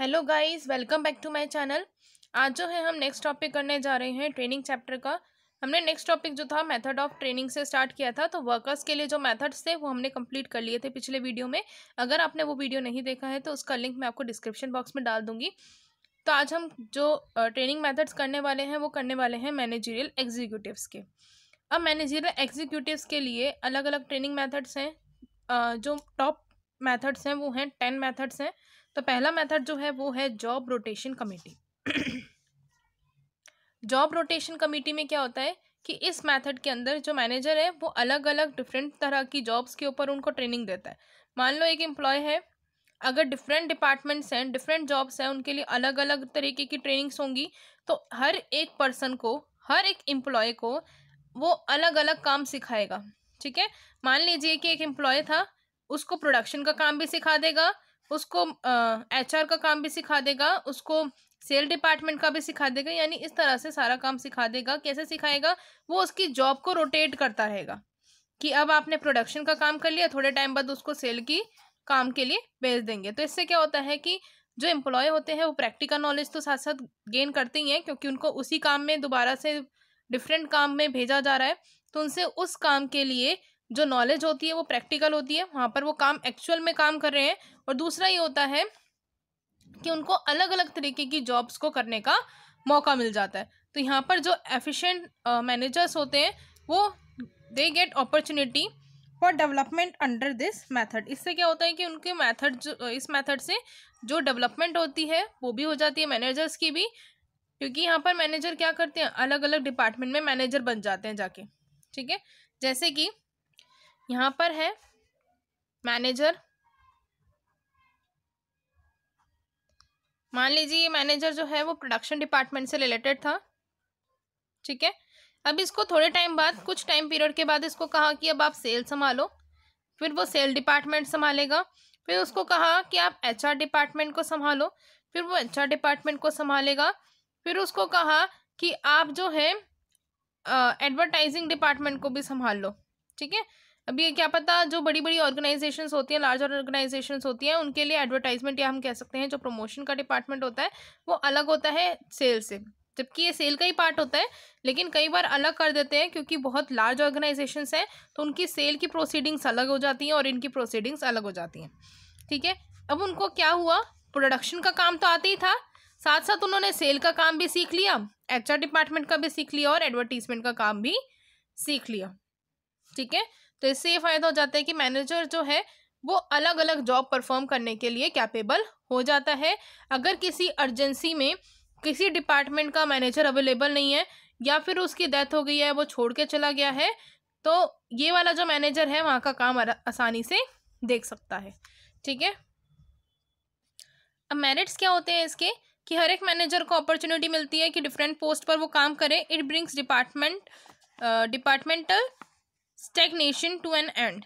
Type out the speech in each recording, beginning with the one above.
hello guys welcome back to my channel आज जो है हम नेक्स्ट टॉपिक करने जा रहे हैं ट्रेनिंग चैप्टर का हमने नेक्स्ट टॉपिक जो था मेथड ऑफ ट्रेनिंग से स्टार्ट किया था तो वर्कर्स के लिए जो मेथड्स थे वो हमने कंप्लीट कर लिए थे पिछले वीडियो में अगर आपने वो वीडियो नहीं देखा है तो उसका लिंक मैं आपको डिस्क्रिप्शन बॉक्स में डाल दूंगी तो आज हम जो ट्रेनिंग मैथड्स करने वाले हैं वो करने वाले हैं मैनेजीरियल एग्जीक्यूटिव्स के अब मैनेजीरियल एग्जीक्यूटिवस के लिए अलग अलग ट्रेनिंग मैथड्स हैं जो टॉप मैथड्स हैं वो हैं टेन मैथड्स हैं तो पहला मेथड जो है वो है job rotation committee job rotation committee में क्या होता है कि इस मेथड के अंदर जो मैनेजर है वो अलग अलग डिफरेंट तरह की जॉब्स के ऊपर उनको ट्रेनिंग देता है मान लो एक एम्प्लॉय है अगर डिफरेंट डिपार्टमेंट्स हैं डिफरेंट जॉब्स हैं उनके लिए अलग अलग तरीके की ट्रेनिंग्स होंगी तो हर एक पर्सन को हर एक एम्प्लॉय को वो अलग अलग काम सिखाएगा ठीक है मान लीजिए कि एक एम्प्लॉय था उसको प्रोडक्शन का काम भी सिखा देगा उसको एचआर का काम भी सिखा देगा उसको सेल डिपार्टमेंट का भी सिखा देगा यानी इस तरह से सारा काम सिखा देगा कैसे सिखाएगा वो उसकी जॉब को रोटेट करता रहेगा कि अब आपने प्रोडक्शन का काम कर लिया थोड़े टाइम बाद उसको सेल की काम के लिए भेज देंगे तो इससे क्या होता है कि जो एम्प्लॉय होते हैं वो प्रैक्टिकल नॉलेज तो साथ साथ गेन करते ही हैं क्योंकि उनको उसी काम में दोबारा से डिफरेंट काम में भेजा जा रहा है तो उनसे उस काम के लिए जो नॉलेज होती है वो प्रैक्टिकल होती है वहाँ पर वो काम एक्चुअल में काम कर रहे हैं और दूसरा ये होता है कि उनको अलग अलग तरीके की जॉब्स को करने का मौका मिल जाता है तो यहाँ पर जो एफिशिएंट मैनेजर्स होते हैं वो they get opportunity for development under this method इससे क्या होता है कि उनके मेथड जो इस मेथड से जो डेवलपमेंट होती है वो भी हो जाती है मैनेजर्स की भी क्योंकि यहाँ पर मैनेजर क्या करते हैं अलग अलग डिपार्टमेंट में मैनेजर बन जाते हैं जाके ठीक है जैसे कि यहाँ पर है मैनेजर मान लीजिए ये मैनेजर जो है वो प्रोडक्शन डिपार्टमेंट से रिलेटेड था ठीक है अब इसको थोड़े टाइम बाद कुछ टाइम पीरियड के बाद इसको कहा कि अब आप सेल संभालो फिर वो सेल डिपार्टमेंट संभालेगा फिर उसको कहा कि आप एचआर डिपार्टमेंट को संभालो फिर वो एचआर डिपार्टमेंट को संभालेगा फिर उसको कहा कि आप जो है एडवर्टाइजिंग डिपार्टमेंट को भी संभाल लो ठीक है अब ये क्या पता जो बड़ी बड़ी ऑर्गेनाइजेशंस होती हैं लार्ज ऑर्गेनाइजेशंस होती हैं उनके लिए एडवर्टाइजमेंट या हम कह सकते हैं जो प्रमोशन का डिपार्टमेंट होता है वो अलग होता है सेल से जबकि ये सेल का ही पार्ट होता है लेकिन कई बार अलग कर देते हैं क्योंकि बहुत लार्ज ऑर्गेनाइजेशंस हैं तो उनकी सेल की प्रोसीडिंग्स अलग हो जाती हैं और इनकी प्रोसीडिंग्स अलग हो जाती हैं ठीक है अब उनको क्या हुआ प्रोडक्शन का काम तो आते ही था साथ साथ उन्होंने सेल का काम भी सीख लिया एच डिपार्टमेंट का भी सीख लिया और एडवर्टीजमेंट का काम भी सीख लिया ठीक है तो इससे ये फ़ायदा हो जाता है कि मैनेजर जो है वो अलग अलग जॉब परफॉर्म करने के लिए कैपेबल हो जाता है अगर किसी अर्जेंसी में किसी डिपार्टमेंट का मैनेजर अवेलेबल नहीं है या फिर उसकी डेथ हो गई है वो छोड़ के चला गया है तो ये वाला जो मैनेजर है वहाँ का काम आसानी से देख सकता है ठीक है अब मेरिट्स क्या होते हैं इसके कि हर एक मैनेजर को अपॉर्चुनिटी मिलती है कि डिफरेंट पोस्ट पर वो काम करे it brings department departmental stagnation to an end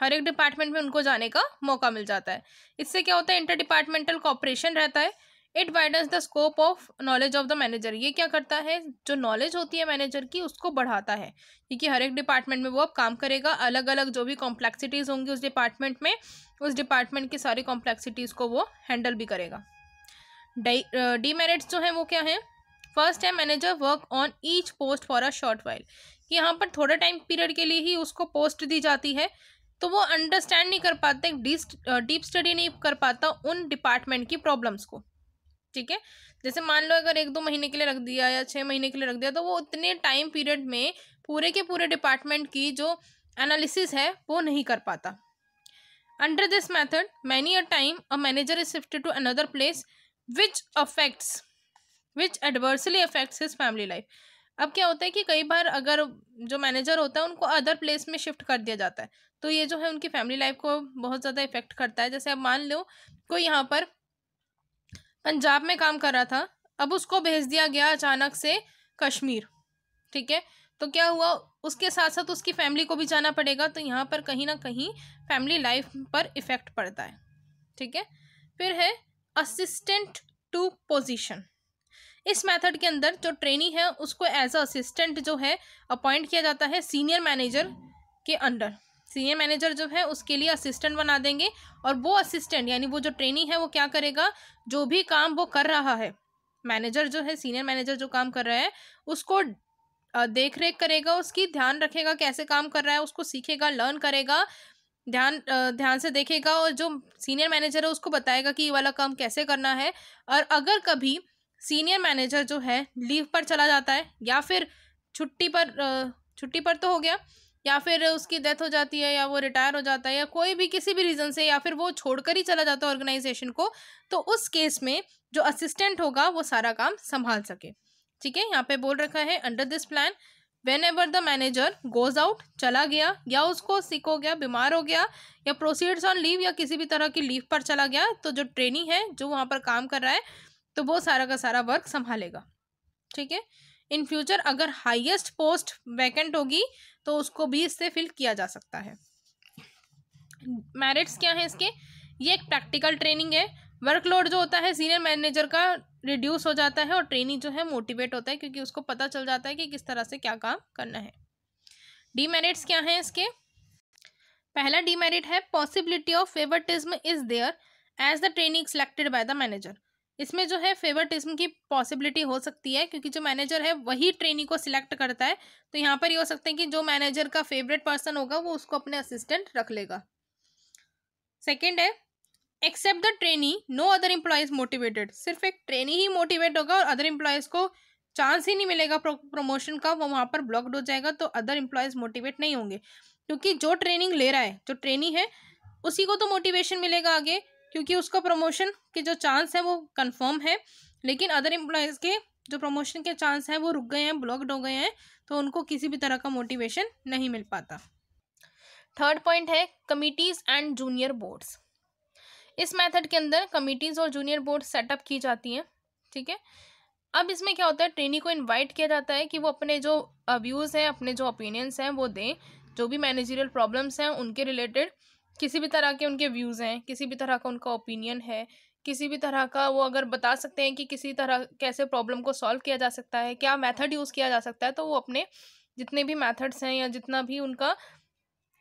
हर एक डिपार्टमेंट में उनको जाने का मौका मिल जाता है इससे क्या होता है इंटर डिपार्टमेंटल कॉपरेशन रहता है it widens the scope of knowledge of the manager ये क्या करता है जो नॉलेज होती है मैनेजर की उसको बढ़ाता है क्योंकि हर एक डिपार्टमेंट में वो अब काम करेगा अलग अलग जो भी कॉम्प्लेक्सिटीज़ होंगी उस डिपार्टमेंट में उस डिपार्टमेंट की सारी कॉम्प्लेक्सिटीज़ को वो हैंडल भी करेगा डीमेरिट्स जो हैं वो क्या हैं फर्स्ट है manager work on each post for a short while कि यहाँ पर थोड़ा टाइम पीरियड के लिए ही उसको पोस्ट दी जाती है तो वो अंडरस्टैंड नहीं कर पाते डीप स्टडी नहीं कर पाता उन डिपार्टमेंट की प्रॉब्लम्स को ठीक है जैसे मान लो अगर एक दो महीने के लिए रख दिया या छः महीने के लिए रख दिया तो वो उतने टाइम पीरियड में पूरे के पूरे डिपार्टमेंट की जो एनालिसिस है वो नहीं कर पाता under this method many a time a manager is shifted to another place which affects which adversely affects his family life अब क्या होता है कि कई बार अगर जो मैनेजर होता है उनको अदर प्लेस में शिफ्ट कर दिया जाता है तो ये जो है उनकी फैमिली लाइफ को बहुत ज़्यादा इफेक्ट करता है जैसे अब मान लो कोई यहाँ पर पंजाब में काम कर रहा था अब उसको भेज दिया गया अचानक से कश्मीर ठीक है तो क्या हुआ उसके साथ साथ उसकी फैमिली को भी जाना पड़ेगा तो यहाँ पर कहीं ना कहीं फैमिली लाइफ पर इफ़ेक्ट पड़ता है ठीक है फिर है असिस्टेंट टू पोजीशन इस मेथड के अंदर जो ट्रेनी है उसको एज अ असिस्टेंट जो है अपॉइंट किया जाता है सीनियर मैनेजर के अंडर सीनियर मैनेजर जो है उसके लिए असिस्टेंट बना देंगे और वो असिस्टेंट यानी वो जो ट्रेनी है वो क्या करेगा जो भी काम वो कर रहा है मैनेजर जो है सीनियर मैनेजर जो काम कर रहा है उसको देख रेख करेगा उसकी ध्यान रखेगा कैसे काम कर रहा है उसको सीखेगा लर्न करेगा ध्यान ध्यान से देखेगा और जो सीनियर मैनेजर है उसको बताएगा कि ये वाला काम कैसे करना है और अगर कभी सीनियर मैनेजर जो है लीव पर चला जाता है या फिर छुट्टी पर छुट्टी पर तो हो गया या फिर उसकी डेथ हो जाती है या वो रिटायर हो जाता है या कोई भी किसी भी रीज़न से या फिर वो छोड़कर ही चला जाता है ऑर्गेनाइजेशन को तो उस केस में जो असिस्टेंट होगा वो सारा काम संभाल सके ठीक है यहाँ पे बोल रखा है under this plan whenever the manager goes out चला गया या उसको सिक हो गया बीमार हो गया या प्रोसीड्स ऑन लीव या किसी भी तरह की लीव पर चला गया तो जो ट्रेनिंग है जो वहाँ पर काम कर रहा है तो वो सारा का सारा वर्क संभालेगा ठीक है इन फ्यूचर अगर हाईएस्ट पोस्ट वैकेंट होगी तो उसको भी इससे फिल किया जा सकता है मेरिट्स क्या है इसके ये एक प्रैक्टिकल ट्रेनिंग है वर्कलोड जो होता है सीनियर मैनेजर का रिड्यूस हो जाता है और ट्रेनिंग जो है मोटिवेट होता है क्योंकि उसको पता चल जाता है कि किस तरह से क्या काम करना है डीमेरिट्स क्या हैं इसके पहला डीमेरिट है possibility of favouritism is there as the training selected by the manager इसमें जो है फेवरटिज्म की पॉसिबिलिटी हो सकती है क्योंकि जो मैनेजर है वही ट्रेनी को सिलेक्ट करता है तो यहाँ पर ये यह हो सकता है कि जो मैनेजर का फेवरेट पर्सन होगा वो उसको अपने असिस्टेंट रख लेगा सेकेंड है except the trainee no other employees motivated सिर्फ एक ट्रेनी ही मोटिवेट होगा और अदर इम्प्लॉयज को चांस ही नहीं मिलेगा प्रमोशन का वो वहाँ पर ब्लॉक्ड हो जाएगा तो अदर इम्प्लॉयज मोटिवेट नहीं होंगे क्योंकि जो ट्रेनिंग ले रहा है जो ट्रेनी है उसी को तो मोटिवेशन मिलेगा आगे क्योंकि उसका प्रमोशन के जो चांस है वो कन्फर्म है लेकिन अदर एम्प्लॉयज़ के जो प्रमोशन के चांस हैं वो रुक गए हैं ब्लॉक्ड हो गए हैं तो उनको किसी भी तरह का मोटिवेशन नहीं मिल पाता थर्ड पॉइंट है कमिटीज़ एंड जूनियर बोर्ड्स इस मेथड के अंदर कमिटीज़ और जूनियर बोर्ड सेटअप की जाती हैं ठीक है अब इसमें क्या होता है ट्रेनी को इनवाइट किया जाता है कि वो अपने जो व्यूज़ हैं अपने जो ओपिनियंस हैं वो दें जो भी मैनेजरियल प्रॉब्लम्स हैं उनके रिलेटेड किसी भी तरह के उनके व्यूज़ हैं किसी भी तरह का उनका ओपिनियन है किसी भी तरह का वो अगर बता सकते हैं कि किसी तरह कैसे प्रॉब्लम को सॉल्व किया जा सकता है क्या मेथड यूज़ किया जा सकता है तो वो अपने जितने भी मेथड्स हैं या जितना भी उनका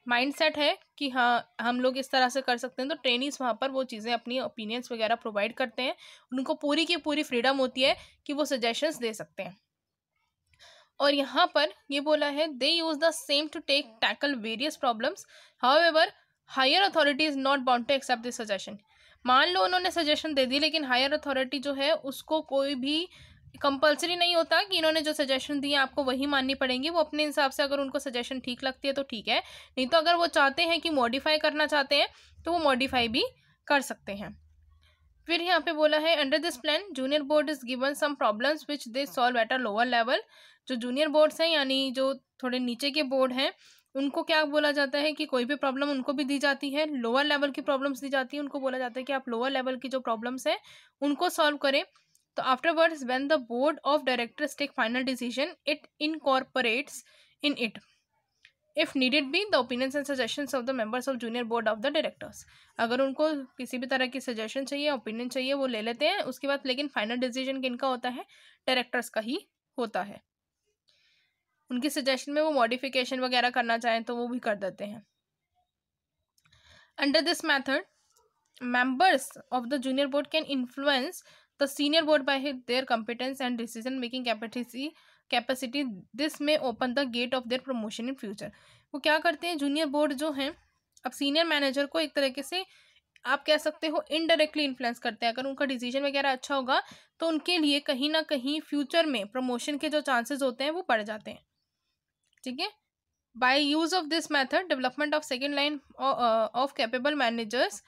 माइंडसेट है कि हाँ हम लोग इस तरह से कर सकते हैं तो ट्रेनिंग्स वहाँ पर वो चीज़ें अपनी ओपिनियंस वगैरह प्रोवाइड करते हैं उनको पूरी की पूरी फ्रीडम होती है कि वो सजेशंस दे सकते हैं और यहाँ पर ये बोला है they use the same to take tackle various problems however higher authority is not bound to accept this suggestion मान लो उन्होंने सजेशन दे दी लेकिन हायर अथॉरिटी जो है उसको कोई भी कंपलसरी नहीं होता कि इन्होंने जो सजेशन दिए आपको वही माननी पड़ेंगी वो अपने हिसाब से अगर उनको सजेशन ठीक लगती है तो ठीक है नहीं तो अगर वो चाहते हैं कि मॉडिफाई करना चाहते हैं तो वो मॉडिफाई भी कर सकते हैं फिर यहाँ पे बोला है under this plan junior board is given some problems which they solve at a lower level जो जूनियर बोर्ड्स हैं यानी जो थोड़े नीचे के बोर्ड हैं उनको क्या बोला जाता है कि कोई भी प्रॉब्लम उनको भी दी जाती है लोअर लेवल की प्रॉब्लम्स दी जाती है उनको बोला जाता है कि आप लोअर लेवल की जो प्रॉब्लम्स हैं उनको सॉल्व करें तो afterwards when the board of directors take final decision it incorporates in it if needed be the opinions and suggestion of the members of junior board of the directors अगर उनको किसी भी तरह की सजेशन चाहिए opinion चाहिए वो ले लेते हैं उसके बाद लेकिन फाइनल डिसीजन किन का होता है डायरेक्टर्स का ही होता है उनके सजेशन में वो मॉडिफिकेशन वगैरह करना चाहें तो वो भी कर देते हैं under this method members of the junior board can influence the senior board by their competence and decision making capacity capacity this may open the gate of their promotion in future वो क्या करते हैं junior board जो हैं अब senior manager को एक तरीके से आप कह सकते हो इनडायरेक्टली इन्फ्लुएंस करते हैं अगर उनका डिसीजन वगैरह अच्छा होगा तो उनके लिए कहीं ना कहीं फ्यूचर में प्रमोशन के जो चांसेस होते हैं वो बढ़ जाते हैं ठीक है by use of this method development of second line of capable managers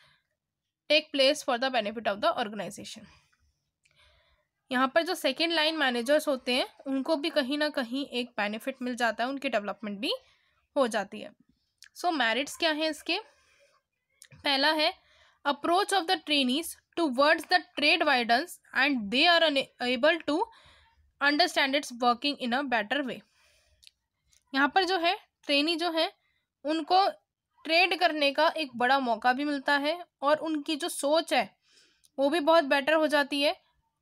take place for the benefit of the organisation यहाँ पर जो सेकेंड लाइन मैनेजर्स होते हैं उनको भी कहीं ना कहीं एक बेनिफिट मिल जाता है उनकी डेवलपमेंट भी हो जाती है सो so, मेरिट्स क्या हैं इसके पहला है approach of the trainees towards the trade widens and they are able to understand its working in a better way यहाँ पर जो है ट्रेनी जो है उनको ट्रेड करने का एक बड़ा मौका भी मिलता है और उनकी जो सोच है वो भी बहुत बेटर हो जाती है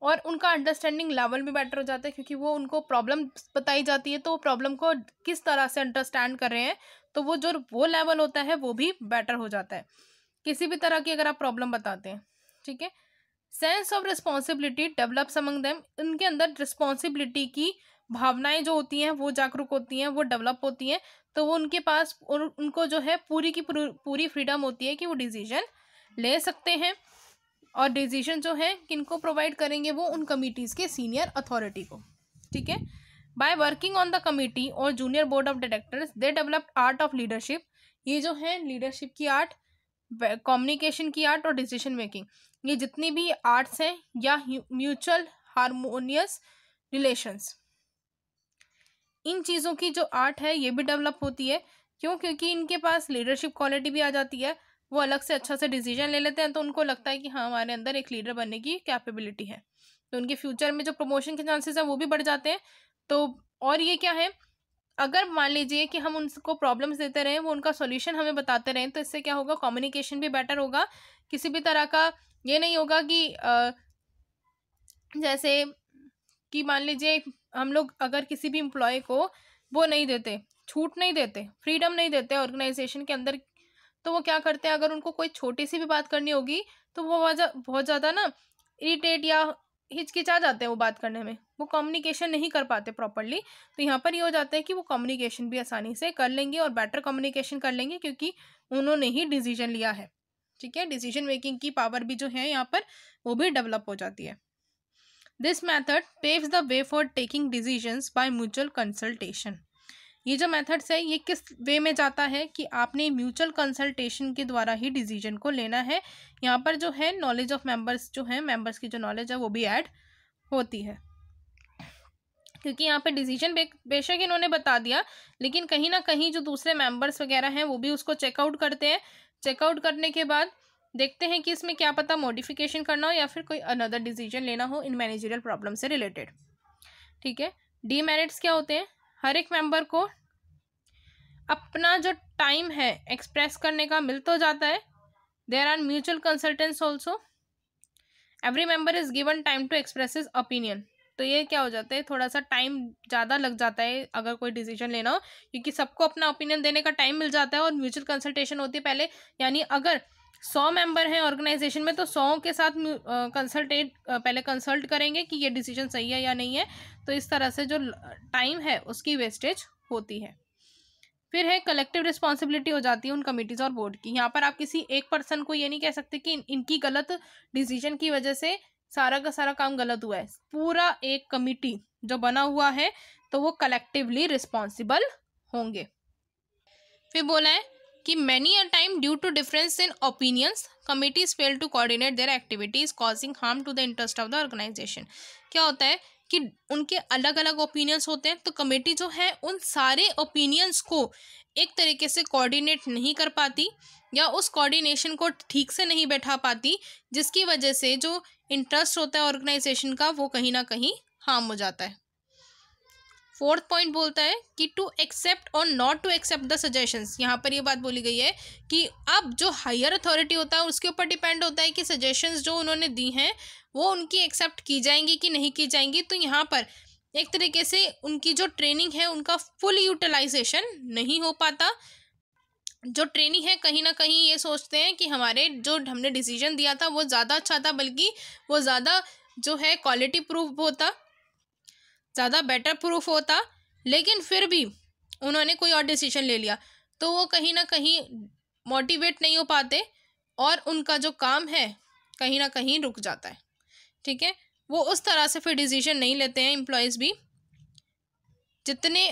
और उनका अंडरस्टैंडिंग लेवल भी बेटर हो जाता है क्योंकि वो उनको प्रॉब्लम बताई जाती है तो वो प्रॉब्लम को किस तरह से अंडरस्टैंड कर रहे हैं तो वो जो वो लेवल होता है वो भी बेटर हो जाता है किसी भी तरह की अगर आप प्रॉब्लम बताते हैं ठीक है sense of responsibility develops among them इनके अंदर रिस्पॉन्सिबिलिटी की भावनाएं जो होती हैं वो जागरूक होती हैं वो डेवलप होती हैं तो वो उनके पास उन, उनको जो है पूरी की पूरी फ्रीडम होती है कि वो डिसीजन ले सकते हैं और डिसीजन जो है किनको प्रोवाइड करेंगे वो उन कमिटीज़ के सीनियर अथॉरिटी को ठीक है by working on the committee और junior board of directors they developed art of leadership ये जो है लीडरशिप की आर्ट कम्युनिकेशन की आर्ट और डिसीजन मेकिंग ये जितनी भी आर्ट्स हैं या म्यूचुअल हारमोनियस रिलेशंस इन चीज़ों की जो आर्ट है ये भी डेवलप होती है क्यों क्योंकि इनके पास लीडरशिप क्वालिटी भी आ जाती है वो अलग से अच्छा से डिसीजन ले लेते हैं तो उनको लगता है कि हाँ हमारे अंदर एक लीडर बनने की कैपेबिलिटी है तो उनके फ्यूचर में जो प्रमोशन के चांसेस हैं वो भी बढ़ जाते हैं तो और ये क्या है अगर मान लीजिए कि हम उनको प्रॉब्लम्स देते रहें वो उनका सॉल्यूशन हमें बताते रहें तो इससे क्या होगा कम्युनिकेशन भी बेटर होगा किसी भी तरह का ये नहीं होगा कि आ, जैसे कि मान लीजिए हम लोग अगर किसी भी एम्प्लॉय को वो नहीं देते छूट नहीं देते फ्रीडम नहीं देते ऑर्गेनाइजेशन के अंदर तो वो क्या करते हैं अगर उनको कोई छोटी सी भी बात करनी होगी तो वो बहुत ज़्यादा ना इरीटेट या हिचकिचा जाते हैं वो बात करने में वो कम्युनिकेशन नहीं कर पाते प्रॉपरली तो यहाँ पर ये यह हो जाता है कि वो कम्युनिकेशन भी आसानी से कर लेंगे और बेटर कम्युनिकेशन कर लेंगे क्योंकि उन्होंने ही डिसीजन लिया है ठीक है डिसीजन मेकिंग की पावर भी जो है यहाँ पर वो भी डेवलप हो जाती है this method paves the way for taking decisions by mutual consultation ये जो मेथड्स है ये किस वे में जाता है कि आपने म्यूचुअल कंसल्टेशन के द्वारा ही डिसीजन को लेना है यहाँ पर जो है नॉलेज ऑफ मेंबर्स जो है मेंबर्स की जो नॉलेज है वो भी ऐड होती है क्योंकि यहाँ पे डिसीजन बे, बेशक इन्होंने बता दिया लेकिन कहीं ना कहीं जो दूसरे मेंबर्स वगैरह हैं वो भी उसको चेकआउट करते हैं चेकआउट करने के बाद देखते हैं कि इसमें क्या पता मॉडिफिकेशन करना हो या फिर कोई अनदर डिसीजन लेना हो इन मैनेजरियल प्रॉब्लम से रिलेटेड ठीक है डी मेरिट्स क्या होते हैं हर एक मेंबर को अपना जो टाइम है एक्सप्रेस करने का मिल तो जाता है there are mutual consultants also every member is given time to express his opinion तो ये क्या हो जाता है थोड़ा सा टाइम ज़्यादा लग जाता है अगर कोई डिसीजन लेना हो क्योंकि सबको अपना ओपिनियन देने का टाइम मिल जाता है और म्यूचुअल कंसल्टेशन होती है पहले यानी अगर सौ मेंबर हैं ऑर्गेनाइजेशन में तो सौ के साथ कंसल्टेट पहले कंसल्ट करेंगे कि ये डिसीजन सही है या नहीं है तो इस तरह से जो टाइम है उसकी वेस्टेज होती है फिर है कलेक्टिव रिस्पॉन्सिबिलिटी हो जाती है उन कमिटीज और बोर्ड की यहाँ पर आप किसी एक पर्सन को ये नहीं कह सकते कि इन, इनकी गलत डिसीजन की वजह से सारा का सारा काम गलत हुआ है पूरा एक कमिटी जो बना हुआ है तो वो कलेक्टिवली रिस्पॉन्सिबल होंगे फिर बोला है कि many a time due to difference in opinions committees fail to coordinate their activities causing harm to the interest of the organisation क्या होता है कि उनके अलग अलग ओपिनियंस होते हैं तो कमेटी जो है उन सारे ओपिनियंस को एक तरीके से कोऑर्डिनेट नहीं कर पाती या उस कोऑर्डिनेशन को ठीक से नहीं बैठा पाती जिसकी वजह से जो इंटरेस्ट होता है ऑर्गेनाइजेशन का वो कहीं ना कहीं हार्म हो जाता है फोर्थ पॉइंट बोलता है कि टू एक्सेप्ट और not to accept the suggestions यहाँ पर ये बात बोली गई है कि अब जो हायर अथॉरिटी होता है उसके ऊपर डिपेंड होता है कि सजेशंस जो उन्होंने दी हैं वो उनकी एक्सेप्ट की जाएंगी कि नहीं की जाएंगी तो यहाँ पर एक तरीके से उनकी जो ट्रेनिंग है उनका फुल यूटिलाइजेशन नहीं हो पाता जो ट्रेनिंग है कहीं ना कहीं ये सोचते हैं कि हमारे जो हमने डिसीजन दिया था वो ज़्यादा अच्छा था बल्कि वो ज़्यादा जो है क्वालिटी प्रूफ होता ज़्यादा बेटर प्रूफ होता लेकिन फिर भी उन्होंने कोई और डिसीजन ले लिया तो वो कहीं ना कहीं मोटिवेट नहीं हो पाते और उनका जो काम है कहीं ना कहीं रुक जाता है ठीक है वो उस तरह से फिर डिसीजन नहीं लेते हैं एम्प्लॉयज़ भी जितने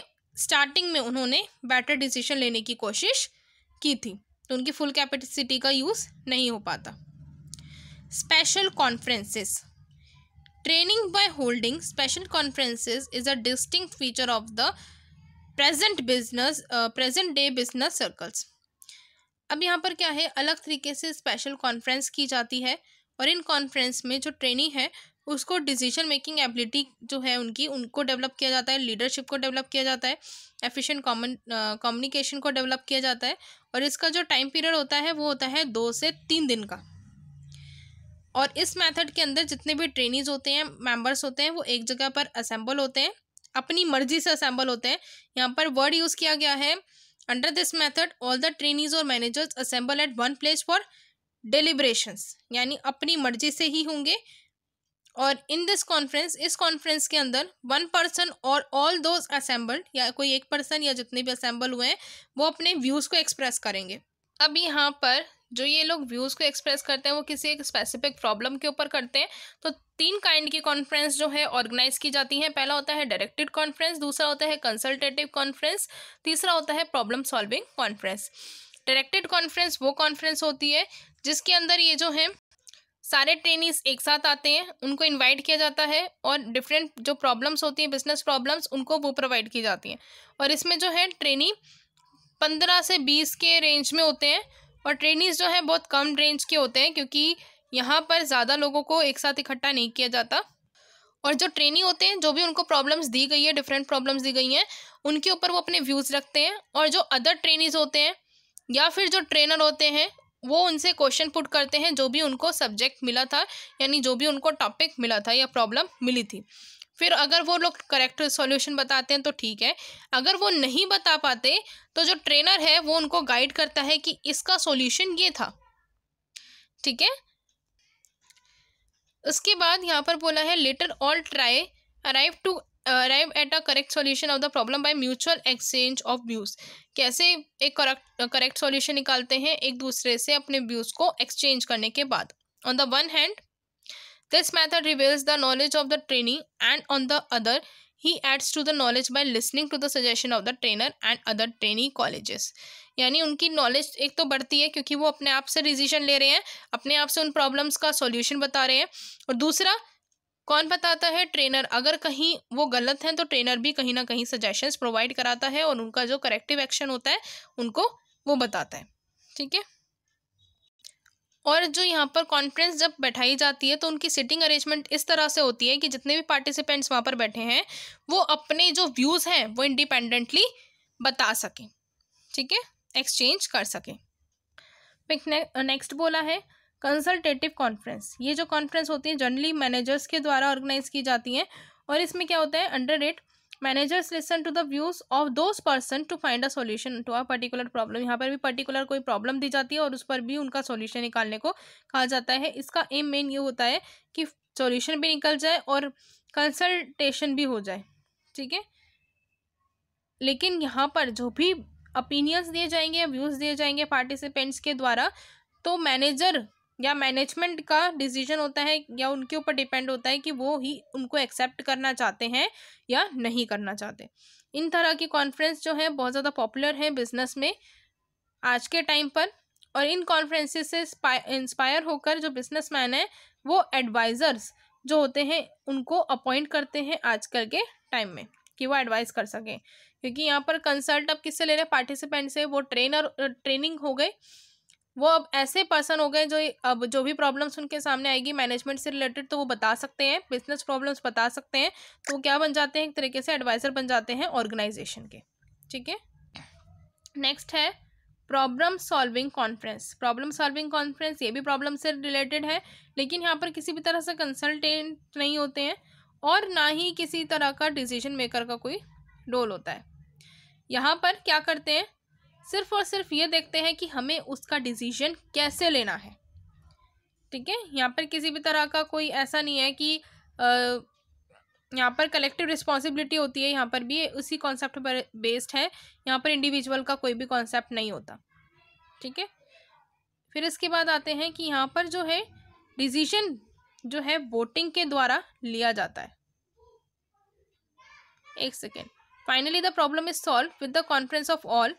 स्टार्टिंग में उन्होंने बेटर डिसीजन लेने की कोशिश की थी तो उनकी फुल कैपेसिटी का यूज़ नहीं हो पाता special conferences training by holding special conferences is a distinct feature of the present business present day business circles अब यहाँ पर क्या है अलग तरीके से स्पेशल कॉन्फ्रेंस की जाती है और इन कॉन्फ्रेंस में जो ट्रेनिंग है उसको डिसीजन मेकिंग एबिलिटी जो है उनकी उनको डेवलप किया जाता है लीडरशिप को डेवलप किया जाता है एफिशिएंट कॉमन कम्युनिकेशन को डेवलप किया जाता है और इसका जो टाइम पीरियड होता है वो होता है दो से तीन दिन का और इस मेथड के अंदर जितने भी ट्रेनिज होते हैं मेंबर्स होते हैं वो एक जगह पर असेंबल होते हैं अपनी मर्जी से असेंबल होते हैं यहाँ पर वर्ड यूज़ किया गया है under this method all the trainees और managers assemble at one place for deliberations यानी अपनी मर्जी से ही होंगे और इन दिस कॉन्फ्रेंस इस कॉन्फ्रेंस के अंदर वन पर्सन और ऑल दोज असेंबल्ड या कोई एक पर्सन या जितने भी असेंबल हुए हैं वो अपने व्यूज़ को एक्सप्रेस करेंगे अब यहाँ पर जो ये लोग व्यूज़ को एक्सप्रेस करते हैं वो किसी एक स्पेसिफिक प्रॉब्लम के ऊपर करते हैं तो तीन काइंड की कॉन्फ्रेंस जो है ऑर्गेनाइज की जाती है पहला होता है डायरेक्टेड कॉन्फ्रेंस दूसरा होता है कंसल्टेटिव कॉन्फ्रेंस तीसरा होता है problem solving conference directed conference वो कॉन्फ्रेंस होती है जिसके अंदर ये जो है सारे ट्रेनिंग एक साथ आते हैं उनको इनवाइट किया जाता है और डिफरेंट जो प्रॉब्लम्स होती हैं बिजनेस प्रॉब्लम्स उनको वो प्रोवाइड की जाती हैं और इसमें जो है ट्रेनिंग पंद्रह से बीस के रेंज में होते हैं और ट्रेनिज जो हैं बहुत कम रेंज के होते हैं क्योंकि यहाँ पर ज़्यादा लोगों को एक साथ इकट्ठा नहीं किया जाता और जो ट्रेनी होते हैं जो भी उनको प्रॉब्लम्स दी गई है डिफरेंट प्रॉब्लम्स दी गई हैं उनके ऊपर वो अपने व्यूज़ रखते हैं और जो अदर ट्रेनिज होते हैं या फिर जो ट्रेनर होते हैं वो उनसे क्वेश्चन पुट करते हैं जो भी उनको सब्जेक्ट मिला था यानी जो भी उनको टॉपिक मिला था या प्रॉब्लम मिली थी फिर अगर वो लोग करेक्ट सॉल्यूशन बताते हैं तो ठीक है अगर वो नहीं बता पाते तो जो ट्रेनर है वो उनको गाइड करता है कि इसका सॉल्यूशन ये था ठीक है उसके बाद यहाँ पर बोला है later all try arrive to arrive at a correct solution of the problem by mutual exchange of views कैसे एक करेक्ट करेक्ट सॉल्यूशन निकालते हैं एक दूसरे से अपने व्यूज़ को एक्सचेंज करने के बाद on the one hand This method reveals the knowledge of the trainee and on the other, he aids to the knowledge by listening to the suggestion of the trainer and other training colleges यानी उनकी knowledge एक तो बढ़ती है क्योंकि वो अपने आप से डिसीजन ले रहे हैं अपने आप से उन प्रॉब्लम्स का सॉल्यूशन बता रहे हैं और दूसरा कौन बताता है ट्रेनर अगर कहीं वो गलत हैं तो ट्रेनर भी कहीं ना कहीं सजेशंस प्रोवाइड कराता है और उनका जो करेक्टिव एक्शन होता है उनको वो बताता है ठीक है और जो यहाँ पर कॉन्फ्रेंस जब बैठाई जाती है तो उनकी सिटिंग अरेंजमेंट इस तरह से होती है कि जितने भी पार्टिसिपेंट्स वहाँ पर बैठे हैं वो अपने जो व्यूज़ हैं वो इंडिपेंडेंटली बता सकें ठीक है एक्सचेंज कर सकें नेक्स्ट बोला है कंसल्टेटिव कॉन्फ्रेंस ये जो कॉन्फ्रेंस होती है जनरली मैनेजर्स के द्वारा ऑर्गेनाइज की जाती हैं और इसमें क्या होता है under rate managers listen to the views of those person to find a solution to a particular problem यहाँ पर भी पर्टिकुलर कोई प्रॉब्लम दी जाती है और उस पर भी उनका सोल्यूशन निकालने को कहा जाता है इसका एम मेन ये होता है कि सोल्यूशन भी निकल जाए और कंसल्टेशन भी हो जाए ठीक है लेकिन यहाँ पर जो भी ओपिनियंस दिए जाएंगे व्यूज़ दिए जाएंगे पार्टिसिपेंट्स के द्वारा तो मैनेजर या मैनेजमेंट का डिसीजन होता है या उनके ऊपर डिपेंड होता है कि वो ही उनको एक्सेप्ट करना चाहते हैं या नहीं करना चाहते इन तरह की कॉन्फ्रेंस जो है बहुत ज़्यादा पॉपुलर है बिजनेस में आज के टाइम पर और इन कॉन्फ्रेंसेस से इंस्पायर होकर जो बिजनेस मैन है वो एडवाइज़र्स जो होते हैं उनको अपॉइंट करते हैं आजकल के टाइम में कि वो एडवाइस कर सकें क्योंकि यहाँ पर कंसल्ट अब किससे ले रहे हैं पार्टिसिपेंट से वो ट्रेनर ट्रेनिंग हो गए वो अब ऐसे पर्सन हो गए जो अब जो भी प्रॉब्लम्स उनके सामने आएगी मैनेजमेंट से रिलेटेड तो वो बता सकते हैं बिजनेस प्रॉब्लम्स बता सकते हैं तो क्या बन जाते हैं एक तरीके से एडवाइज़र बन जाते हैं ऑर्गेनाइजेशन के ठीक है नेक्स्ट है problem solving conference problem solving conference ये भी प्रॉब्लम से रिलेटेड है लेकिन यहाँ पर किसी भी तरह से कंसल्टेंट नहीं होते हैं और ना ही किसी तरह का डिसीजन मेकर का कोई रोल होता है यहाँ पर क्या करते हैं सिर्फ और सिर्फ ये देखते हैं कि हमें उसका डिसीजन कैसे लेना है ठीक है यहाँ पर किसी भी तरह का कोई ऐसा नहीं है कि यहाँ पर कलेक्टिव रिस्पॉन्सिबिलिटी होती है यहाँ पर भी उसी कॉन्सेप्ट पर बेस्ड है यहाँ पर इंडिविजुअल का कोई भी कॉन्सेप्ट नहीं होता ठीक है फिर इसके बाद आते हैं कि यहाँ पर जो है डिसीजन जो है वोटिंग के द्वारा लिया जाता है एक second finally the problem is solve with the conference of all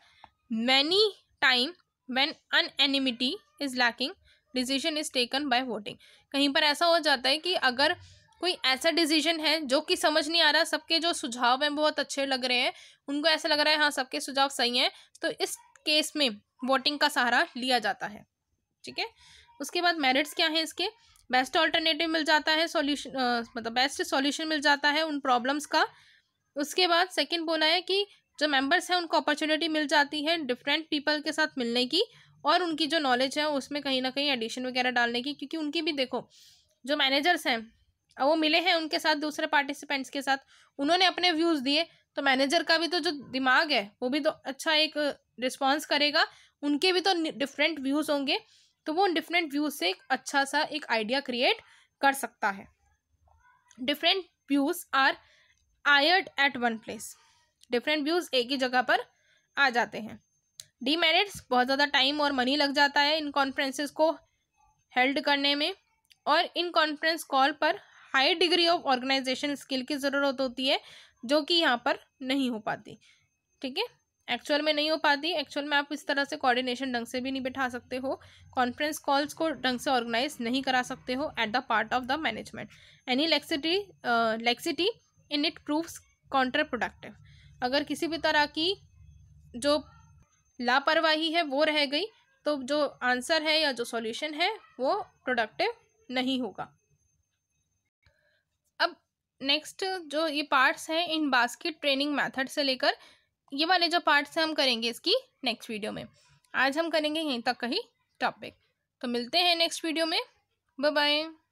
time time unanimity is lacking decision is taken by voting कहीं पर ऐसा हो जाता है कि अगर कोई ऐसा डिसीजन है जो कि समझ नहीं आ रहा सबके जो सुझाव हैं बहुत अच्छे लग रहे हैं उनको ऐसा लग रहा है हाँ सबके सुझाव सही हैं तो इस केस में वोटिंग का सहारा लिया जाता है ठीक है उसके बाद मेरिट्स क्या हैं इसके बेस्ट ऑल्टरनेटिव मिल जाता है सॉल्यूशन मतलब बेस्ट सॉल्यूशन मिल जाता है उन प्रॉब्लम्स का उसके बाद सेकंड बोला है कि जो मेंबर्स हैं उनको अपॉर्चुनिटी मिल जाती है डिफरेंट पीपल के साथ मिलने की और उनकी जो नॉलेज है उसमें कहीं ना कहीं एडिशन वगैरह डालने की क्योंकि उनकी भी देखो जो मैनेजर्स हैं वो मिले हैं उनके साथ दूसरे पार्टिसिपेंट्स के साथ उन्होंने अपने व्यूज़ दिए तो मैनेजर का भी तो जो दिमाग है वो भी तो अच्छा एक रिस्पॉन्स करेगा उनके भी तो डिफरेंट व्यूज़ होंगे तो वो उन डिफरेंट व्यूज़ से एक अच्छा सा एक आइडिया क्रिएट कर सकता है different views are aired at one place different views एक ही जगह पर आ जाते हैं डीमेरिट्स बहुत ज़्यादा टाइम और मनी लग जाता है इन कॉन्फ्रेंसेस को हेल्ड करने में और इन कॉन्फ्रेंस कॉल पर high degree of organisation skill की ज़रूरत होती है जो कि यहाँ पर नहीं हो पाती ठीक है एक्चुअल में नहीं हो पाती एक्चुअल में आप इस तरह से कोऑर्डिनेशन ढंग से भी नहीं बिठा सकते हो कॉन्फ्रेंस कॉल्स को ढंग से ऑर्गेनाइज नहीं करा सकते हो at the part of the management any laxity laxity in it proves counterproductive अगर किसी भी तरह की जो लापरवाही है वो रह गई तो जो आंसर है या जो सॉल्यूशन है वो प्रोडक्टिव नहीं होगा अब नेक्स्ट जो ये पार्ट्स हैं इन बास्केट ट्रेनिंग मेथड से लेकर ये वाले जो पार्ट्स हैं हम करेंगे इसकी नेक्स्ट वीडियो में आज हम करेंगे यहीं तक का ही टॉपिक तो मिलते हैं नेक्स्ट वीडियो में बाय बाय